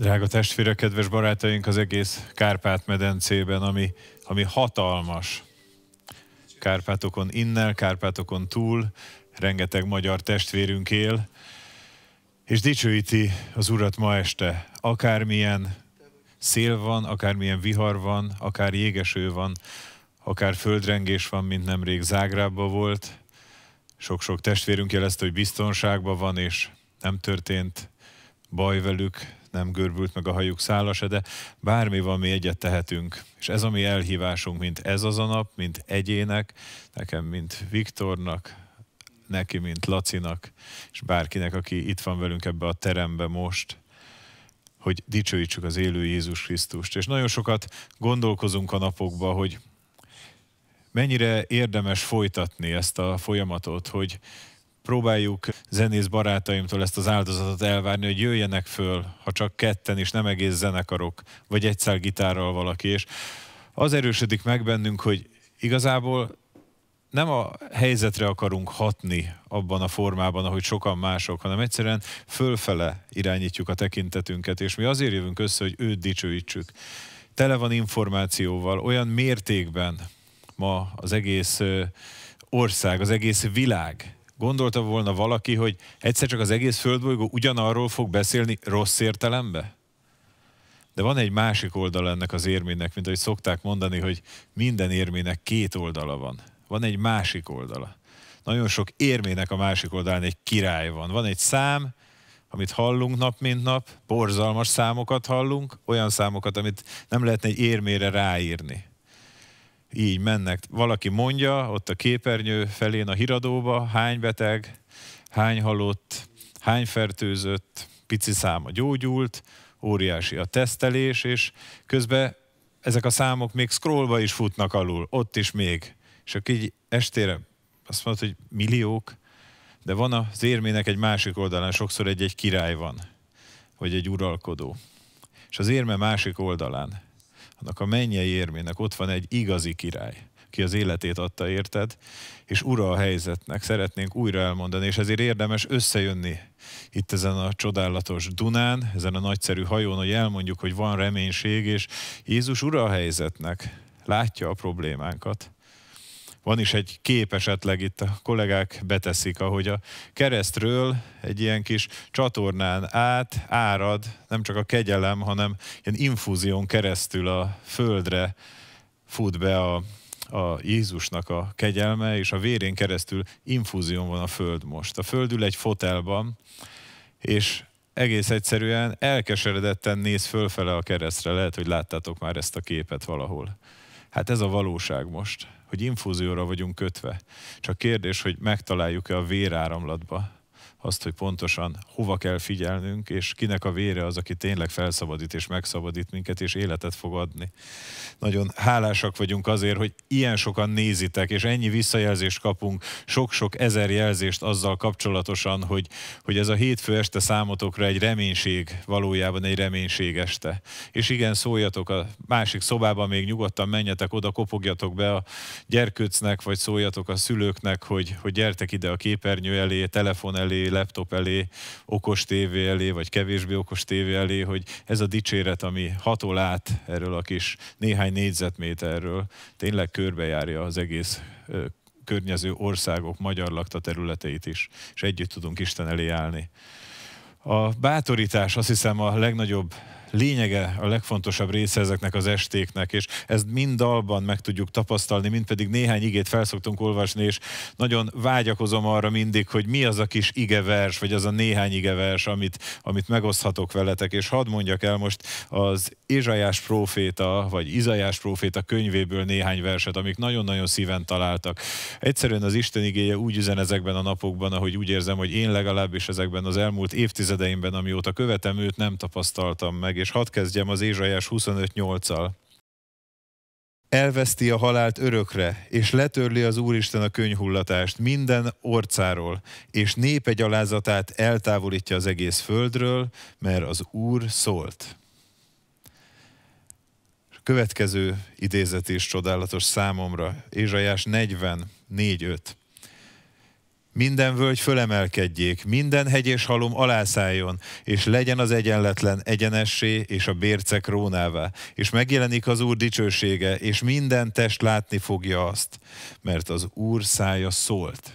Drága testvére, kedves barátaink, az egész Kárpát-medencében, ami, ami hatalmas. Kárpátokon innen, Kárpátokon túl, rengeteg magyar testvérünk él, és dicsőíti az Urat ma este. Akármilyen szél van, akármilyen vihar van, akár jégeső van, akár földrengés van, mint nemrég Zágrába volt. Sok-sok testvérünk jelezte, hogy biztonságban van, és nem történt baj velük, nem görbült meg a hajuk szála se, de bármi van, mi egyet tehetünk. És ez a mi elhívásunk, mint ez az a nap, mint egyének, nekem, mint Viktornak, neki, mint Lacinak, és bárkinek, aki itt van velünk ebbe a terembe most, hogy dicsőítsük az élő Jézus Krisztust. És nagyon sokat gondolkozunk a napokba, hogy mennyire érdemes folytatni ezt a folyamatot, hogy próbáljuk zenész barátaimtól ezt az áldozatot elvárni, hogy jöjjenek föl, ha csak ketten, és nem egész zenekarok, vagy egyszer gitárral valaki, és az erősödik meg bennünk, hogy igazából nem a helyzetre akarunk hatni abban a formában, ahogy sokan mások, hanem egyszerűen fölfele irányítjuk a tekintetünket, és mi azért jövünk össze, hogy őt dicsőítsük. Tele van információval, olyan mértékben ma az egész ország, az egész világ gondolta volna valaki, hogy egyszer csak az egész földbolygó ugyanarról fog beszélni rossz értelembe? De van egy másik oldal ennek az érmének, mint ahogy szokták mondani, hogy minden érmének két oldala van. Van egy másik oldala. Nagyon sok érmének a másik oldalán egy király van. Van egy szám, amit hallunk nap mint nap, borzalmas számokat hallunk, olyan számokat, amit nem lehetne egy érmére ráírni így mennek. Valaki mondja, ott a képernyő felén a híradóba, hány beteg, hány halott, hány fertőzött, pici száma gyógyult, óriási a tesztelés, és közben ezek a számok még scrollba is futnak alul, ott is még. És akkor így estére azt mondod, hogy milliók, de van az érmének egy másik oldalán, sokszor egy-egy király van, vagy egy uralkodó. És az érme másik oldalán annak a mennyei érmének ott van egy igazi király, ki az életét adta érted, és ura a helyzetnek, szeretnénk újra elmondani, és ezért érdemes összejönni itt ezen a csodálatos Dunán, ezen a nagyszerű hajón, hogy elmondjuk, hogy van reménység, és Jézus ura a helyzetnek, látja a problémánkat. Van is egy kép esetleg itt a kollégák beteszik, ahogy a keresztről egy ilyen kis csatornán át árad nem csak a kegyelem, hanem ilyen infúzión keresztül a földre fut be a, a Jézusnak a kegyelme, és a vérén keresztül infúzión van a föld most. A föld ül egy fotelban, és egész egyszerűen elkeseredetten néz fölfele a keresztre. Lehet, hogy láttátok már ezt a képet valahol. Hát ez a valóság most hogy infúzióra vagyunk kötve. Csak kérdés, hogy megtaláljuk-e a véráramlatba azt, hogy pontosan hova kell figyelnünk, és kinek a vére az, aki tényleg felszabadít és megszabadít minket, és életet fog adni. Nagyon hálásak vagyunk azért, hogy ilyen sokan nézitek, és ennyi visszajelzést kapunk, sok-sok ezer jelzést azzal kapcsolatosan, hogy, hogy ez a hétfő este számotokra egy reménység, valójában egy reménység este. És igen, szóljatok a másik szobában, még nyugodtan menjetek oda, kopogjatok be a gyerkőcnek, vagy szóljatok a szülőknek, hogy, hogy gyertek ide a képernyő elé, telefon elé, laptop elé, okos tévé elé, vagy kevésbé okos tévé elé, hogy ez a dicséret, ami hatol át erről a kis néhány négyzetméterről, tényleg körbejárja az egész környező országok magyar lakta területeit is, és együtt tudunk Isten elé állni. A bátorítás azt hiszem a legnagyobb lényege, a legfontosabb része ezeknek az estéknek, és ezt mind dalban meg tudjuk tapasztalni, mind pedig néhány igét felszoktunk olvasni, és nagyon vágyakozom arra mindig, hogy mi az a kis igevers, vagy az a néhány igevers, amit, amit megoszthatok veletek, és hadd mondjak el most az Izsajás próféta, vagy Izajás próféta könyvéből néhány verset, amik nagyon-nagyon szíven találtak. Egyszerűen az Isten igéje úgy üzen ezekben a napokban, ahogy úgy érzem, hogy én legalábbis ezekben az elmúlt évtizedeimben, amióta követem őt, nem tapasztaltam meg, és hadd kezdjem az Ézsajás 25.8-al. Elveszti a halált örökre, és letörli az Úristen a könyhullatást minden orcáról, és népe gyalázatát eltávolítja az egész földről, mert az Úr szólt. következő idézet is csodálatos számomra, Ézsajás 44.5 minden völgy fölemelkedjék, minden hegy és halom alászálljon, és legyen az egyenletlen egyenessé és a bércek rónává, és megjelenik az Úr dicsősége, és minden test látni fogja azt, mert az Úr szája szólt.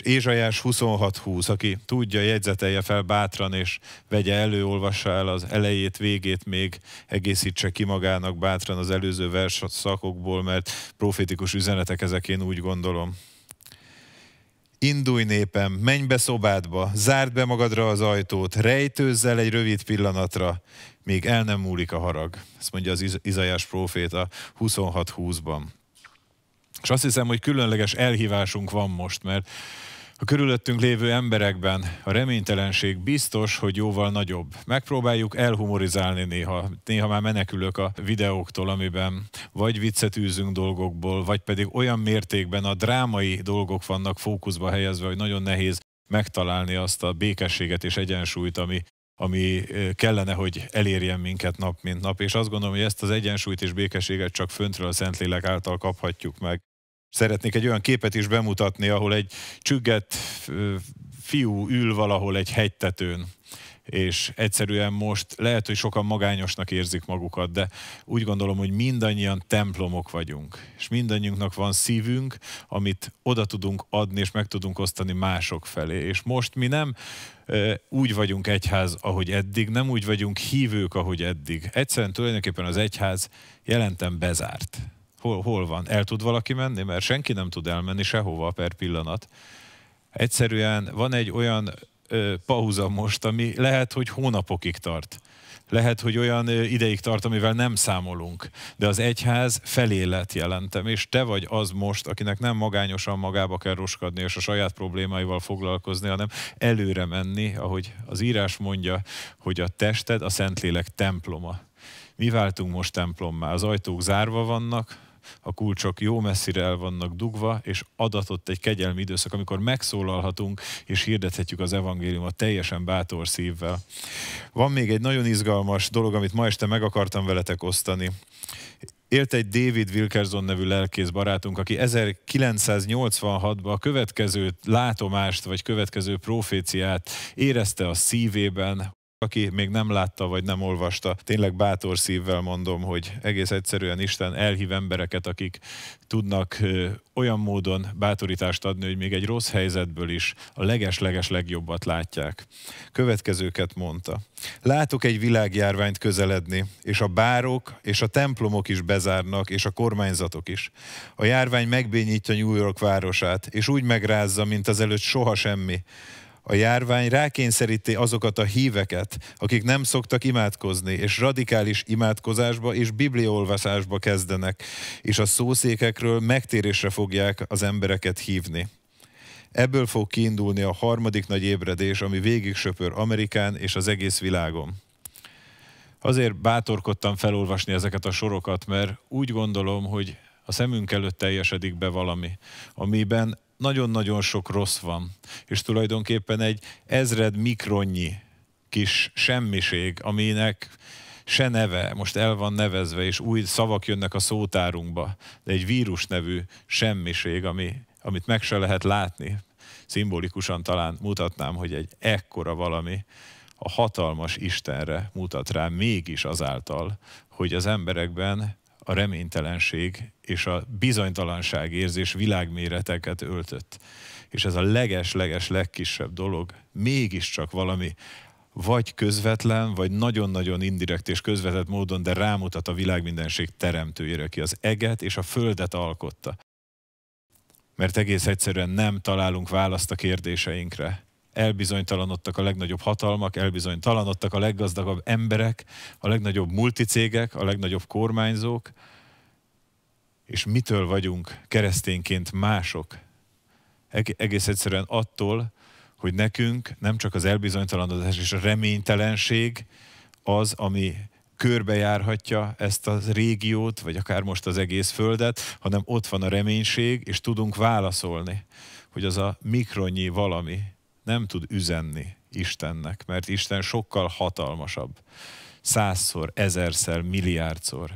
és Ézsajás 26-20, aki tudja, jegyzetelje fel bátran, és vegye elő, olvassa el az elejét, végét még, egészítse ki magának bátran az előző vers szakokból, mert profétikus üzenetek ezek, én úgy gondolom. Indulj népem, menj be szobádba, zárd be magadra az ajtót, rejtőzzel egy rövid pillanatra, még el nem múlik a harag. Ezt mondja az Izajás próféta 26-20-ban. És azt hiszem, hogy különleges elhívásunk van most, mert a körülöttünk lévő emberekben a reménytelenség biztos, hogy jóval nagyobb. Megpróbáljuk elhumorizálni néha, néha már menekülök a videóktól, amiben vagy viccet űzünk dolgokból, vagy pedig olyan mértékben a drámai dolgok vannak fókuszba helyezve, hogy nagyon nehéz megtalálni azt a békességet és egyensúlyt, ami, ami kellene, hogy elérjen minket nap, mint nap. És azt gondolom, hogy ezt az egyensúlyt és békességet csak föntről a Szentlélek által kaphatjuk meg. Szeretnék egy olyan képet is bemutatni, ahol egy csügget fiú ül valahol egy hegytetőn, és egyszerűen most lehet, hogy sokan magányosnak érzik magukat, de úgy gondolom, hogy mindannyian templomok vagyunk, és mindannyiunknak van szívünk, amit oda tudunk adni, és meg tudunk osztani mások felé. És most mi nem úgy vagyunk egyház, ahogy eddig, nem úgy vagyunk hívők, ahogy eddig. Egyszerűen tulajdonképpen az egyház jelentem bezárt. Hol, hol van? El tud valaki menni? Mert senki nem tud elmenni sehova per pillanat. Egyszerűen van egy olyan ö, pauza most, ami lehet, hogy hónapokig tart. Lehet, hogy olyan ideig tart, amivel nem számolunk. De az egyház felélet jelentem, és te vagy az most, akinek nem magányosan magába kell roskadni és a saját problémáival foglalkozni, hanem előre menni, ahogy az írás mondja, hogy a tested a Szentlélek temploma. Mi váltunk most templommá, az ajtók zárva vannak, a kulcsok jó messzire el vannak dugva, és adatott egy kegyelmi időszak, amikor megszólalhatunk, és hirdethetjük az evangéliumot teljesen bátor szívvel. Van még egy nagyon izgalmas dolog, amit ma este meg akartam veletek osztani. Élt egy David Wilkerson nevű lelkész barátunk, aki 1986-ban a következő látomást, vagy következő proféciát érezte a szívében, aki még nem látta, vagy nem olvasta, tényleg bátor szívvel mondom, hogy egész egyszerűen Isten elhív embereket, akik tudnak olyan módon bátorítást adni, hogy még egy rossz helyzetből is a leges-leges legjobbat látják. Következőket mondta. Látok egy világjárványt közeledni, és a bárok és a templomok is bezárnak, és a kormányzatok is. A járvány megbénítja New York városát, és úgy megrázza, mint előtt soha semmi a járvány rákényszeríti azokat a híveket, akik nem szoktak imádkozni, és radikális imádkozásba és bibliaolvasásba kezdenek, és a szószékekről megtérésre fogják az embereket hívni. Ebből fog kiindulni a harmadik nagy ébredés, ami végig söpör Amerikán és az egész világon. Azért bátorkodtam felolvasni ezeket a sorokat, mert úgy gondolom, hogy a szemünk előtt teljesedik be valami, amiben nagyon-nagyon sok rossz van, és tulajdonképpen egy ezred mikronnyi kis semmiség, aminek se neve, most el van nevezve, és új szavak jönnek a szótárunkba, de egy vírus nevű semmiség, ami, amit meg se lehet látni. Szimbolikusan talán mutatnám, hogy egy ekkora valami a hatalmas Istenre mutat rá mégis azáltal, hogy az emberekben a reménytelenség és a bizonytalanság érzés világméreteket öltött. És ez a leges-leges legkisebb dolog mégiscsak valami vagy közvetlen, vagy nagyon-nagyon indirekt és közvetett módon, de rámutat a világ mindenség teremtőjére, ki az eget és a földet alkotta. Mert egész egyszerűen nem találunk választ a kérdéseinkre elbizonytalanodtak a legnagyobb hatalmak, elbizonytalanodtak a leggazdagabb emberek, a legnagyobb multicégek, a legnagyobb kormányzók, és mitől vagyunk keresztényként mások? Egész egyszerűen attól, hogy nekünk nem csak az elbizonytalanodás és a reménytelenség az, ami körbejárhatja ezt a régiót, vagy akár most az egész földet, hanem ott van a reménység, és tudunk válaszolni, hogy az a mikronnyi valami, nem tud üzenni Istennek, mert Isten sokkal hatalmasabb. Százszor, ezerszer, milliárdszor.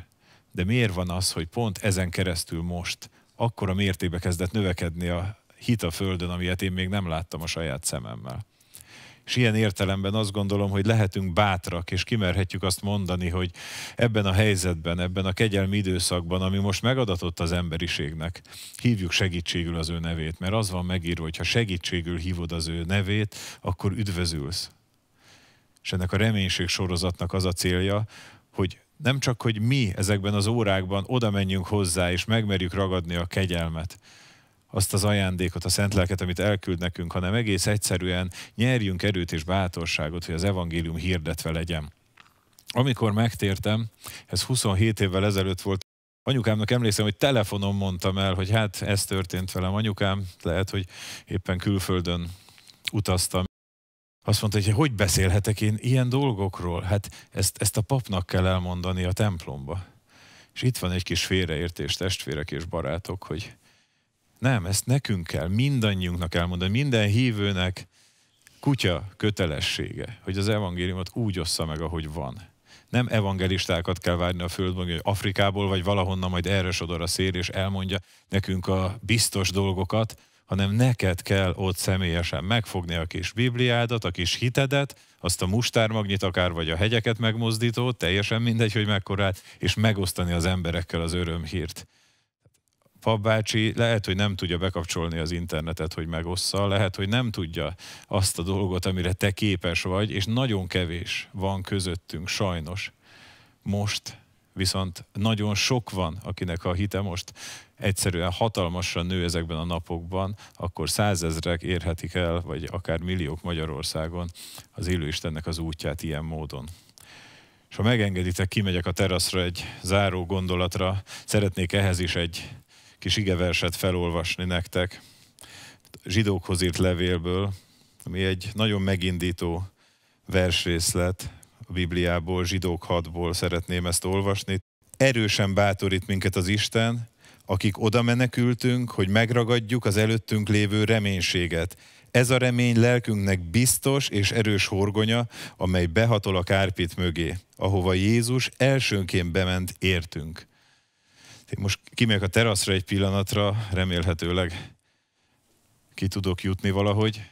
De miért van az, hogy pont ezen keresztül most akkora mértébe kezdett növekedni a hit a Földön, amilyet én még nem láttam a saját szememmel? és ilyen értelemben azt gondolom, hogy lehetünk bátrak, és kimerhetjük azt mondani, hogy ebben a helyzetben, ebben a kegyelmi időszakban, ami most megadatott az emberiségnek, hívjuk segítségül az ő nevét, mert az van megírva, hogy ha segítségül hívod az ő nevét, akkor üdvözülsz. És ennek a reménység sorozatnak az a célja, hogy nem csak, hogy mi ezekben az órákban oda menjünk hozzá, és megmerjük ragadni a kegyelmet, azt az ajándékot, a szent lelket, amit elküld nekünk, hanem egész egyszerűen nyerjünk erőt és bátorságot, hogy az evangélium hirdetve legyen. Amikor megtértem, ez 27 évvel ezelőtt volt, Anyukámnak emlékszem, hogy telefonon mondtam el, hogy hát ez történt velem. Anyukám lehet, hogy éppen külföldön utaztam. Azt mondta, hogy hogy beszélhetek én ilyen dolgokról? Hát ezt, ezt a papnak kell elmondani a templomba. És itt van egy kis félreértés, testvérek és barátok, hogy nem, ezt nekünk kell, mindannyiunknak elmondani, minden hívőnek kutya kötelessége, hogy az evangéliumot úgy ossza meg, ahogy van. Nem evangelistákat kell várni a földben, hogy Afrikából vagy valahonnan majd erre sodor a szél, és elmondja nekünk a biztos dolgokat, hanem neked kell ott személyesen megfogni a kis Bibliádat, a kis hitedet, azt a mustármagnyit akár, vagy a hegyeket megmozdító, teljesen mindegy, hogy mekkorát, és megosztani az emberekkel az örömhírt papbácsi lehet, hogy nem tudja bekapcsolni az internetet, hogy megossza, lehet, hogy nem tudja azt a dolgot, amire te képes vagy, és nagyon kevés van közöttünk, sajnos. Most viszont nagyon sok van, akinek a hite most egyszerűen hatalmasan nő ezekben a napokban, akkor százezrek érhetik el, vagy akár milliók Magyarországon az élőistennek az útját ilyen módon. És ha megengeditek, kimegyek a teraszra egy záró gondolatra, szeretnék ehhez is egy kis igeverset felolvasni nektek zsidókhoz írt levélből, ami egy nagyon megindító versrészlet a Bibliából, zsidók hatból szeretném ezt olvasni. Erősen bátorít minket az Isten, akik oda menekültünk, hogy megragadjuk az előttünk lévő reménységet. Ez a remény lelkünknek biztos és erős horgonya, amely behatol a kárpit mögé, ahova Jézus elsőnként bement értünk. Én most kimegyek a teraszra egy pillanatra, remélhetőleg ki tudok jutni valahogy.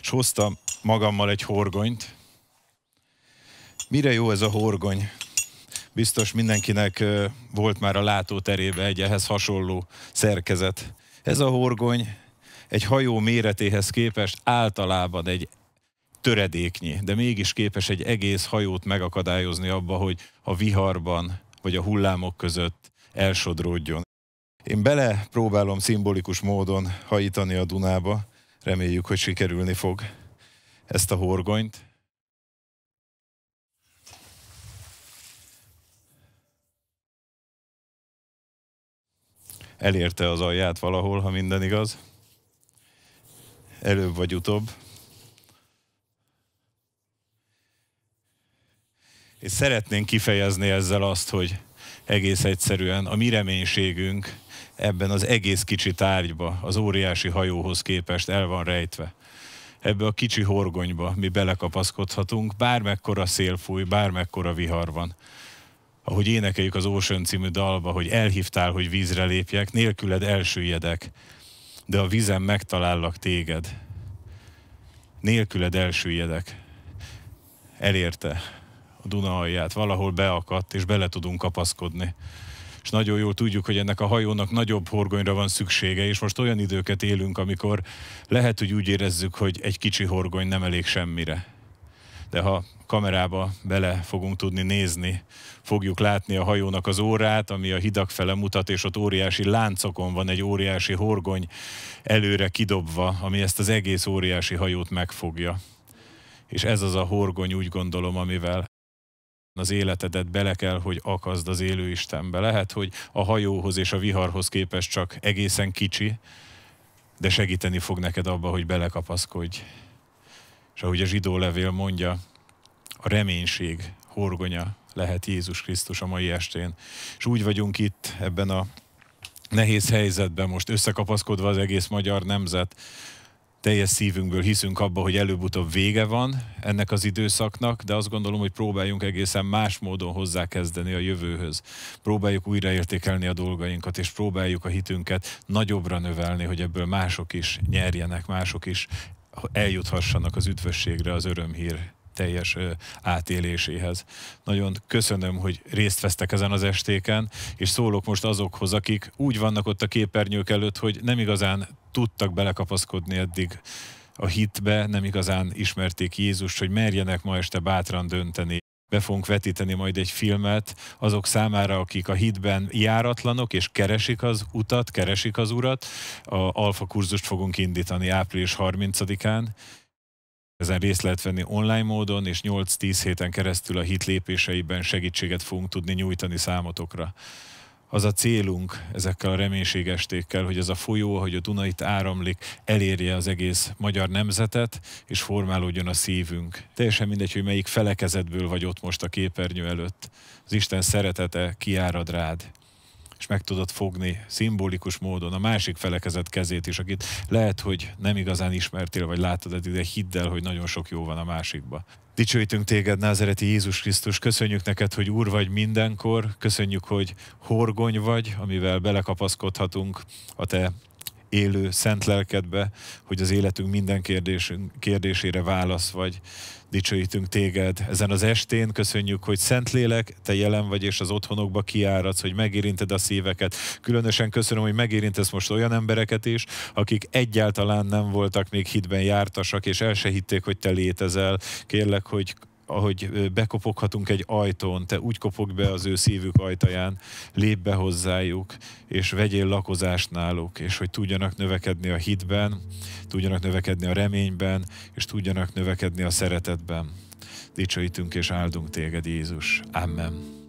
És hoztam magammal egy horgonyt. Mire jó ez a horgony? Biztos mindenkinek volt már a látóterébe egy ehhez hasonló szerkezet. Ez a horgony egy hajó méretéhez képest általában egy töredéknyi, de mégis képes egy egész hajót megakadályozni abba, hogy a viharban vagy a hullámok között elsodródjon. Én bele próbálom szimbolikus módon hajítani a Dunába, reméljük, hogy sikerülni fog ezt a horgonyt. elérte az alját valahol, ha minden igaz. Előbb vagy utóbb. És szeretnénk kifejezni ezzel azt, hogy egész egyszerűen a mi reménységünk ebben az egész kicsi tárgyba, az óriási hajóhoz képest el van rejtve. Ebbe a kicsi horgonyba mi belekapaszkodhatunk, bármekkora szél fúj, bármekkora vihar van ahogy énekeljük az Ocean című dalba, hogy elhívtál, hogy vízre lépjek, nélküled elsüllyedek, de a vízen megtalállak téged. Nélküled elsüllyedek. Elérte a Duna alját, valahol beakadt, és bele tudunk kapaszkodni és nagyon jól tudjuk, hogy ennek a hajónak nagyobb horgonyra van szüksége, és most olyan időket élünk, amikor lehet, hogy úgy érezzük, hogy egy kicsi horgony nem elég semmire. De ha kamerába bele fogunk tudni nézni. Fogjuk látni a hajónak az órát, ami a hidak fele mutat, és ott óriási láncokon van egy óriási horgony előre kidobva, ami ezt az egész óriási hajót megfogja. És ez az a horgony, úgy gondolom, amivel az életedet bele kell, hogy akazd az élő Istenbe. Lehet, hogy a hajóhoz és a viharhoz képest csak egészen kicsi, de segíteni fog neked abba, hogy belekapaszkodj. És ahogy a zsidó levél mondja, a reménység horgonya lehet Jézus Krisztus a mai estén. És úgy vagyunk itt ebben a nehéz helyzetben most összekapaszkodva az egész magyar nemzet, teljes szívünkből hiszünk abba, hogy előbb-utóbb vége van ennek az időszaknak, de azt gondolom, hogy próbáljunk egészen más módon hozzákezdeni a jövőhöz. Próbáljuk újraértékelni a dolgainkat, és próbáljuk a hitünket nagyobbra növelni, hogy ebből mások is nyerjenek, mások is eljuthassanak az üdvösségre, az örömhír teljes átéléséhez. Nagyon köszönöm, hogy részt vesztek ezen az estéken, és szólok most azokhoz, akik úgy vannak ott a képernyők előtt, hogy nem igazán tudtak belekapaszkodni eddig a hitbe, nem igazán ismerték Jézust, hogy merjenek ma este bátran dönteni be fogunk vetíteni majd egy filmet azok számára, akik a hitben járatlanok, és keresik az utat, keresik az urat. A alfa kurzust fogunk indítani április 30-án, ezen részt lehet venni online módon, és 8-10 héten keresztül a hit lépéseiben segítséget fogunk tudni nyújtani számotokra. Az a célunk ezekkel a reménységestékkel, hogy ez a folyó, hogy a Duna itt áramlik, elérje az egész magyar nemzetet, és formálódjon a szívünk. Teljesen mindegy, hogy melyik felekezetből vagy ott most a képernyő előtt. Az Isten szeretete kiárad rád és meg tudod fogni szimbolikus módon a másik felekezet kezét is, akit lehet, hogy nem igazán ismertél, vagy láttad eddig, de hidd el, hogy nagyon sok jó van a másikba. Dicsőítünk téged, názereti Jézus Krisztus, köszönjük neked, hogy Úr vagy mindenkor, köszönjük, hogy horgony vagy, amivel belekapaszkodhatunk a te élő szent lelkedbe, hogy az életünk minden kérdésünk, kérdésére válasz vagy. Dicsőítünk téged ezen az estén, köszönjük, hogy Szentlélek, te jelen vagy és az otthonokba kiáradsz, hogy megérinted a szíveket. Különösen köszönöm, hogy megérintesz most olyan embereket is, akik egyáltalán nem voltak még hitben jártasak, és el se hitték, hogy te létezel. Kérlek, hogy ahogy bekopoghatunk egy ajtón, te úgy kopog be az ő szívük ajtaján, lép be hozzájuk, és vegyél lakozást náluk, és hogy tudjanak növekedni a hitben, tudjanak növekedni a reményben, és tudjanak növekedni a szeretetben. Dicsőítünk és áldunk téged, Jézus. Amen.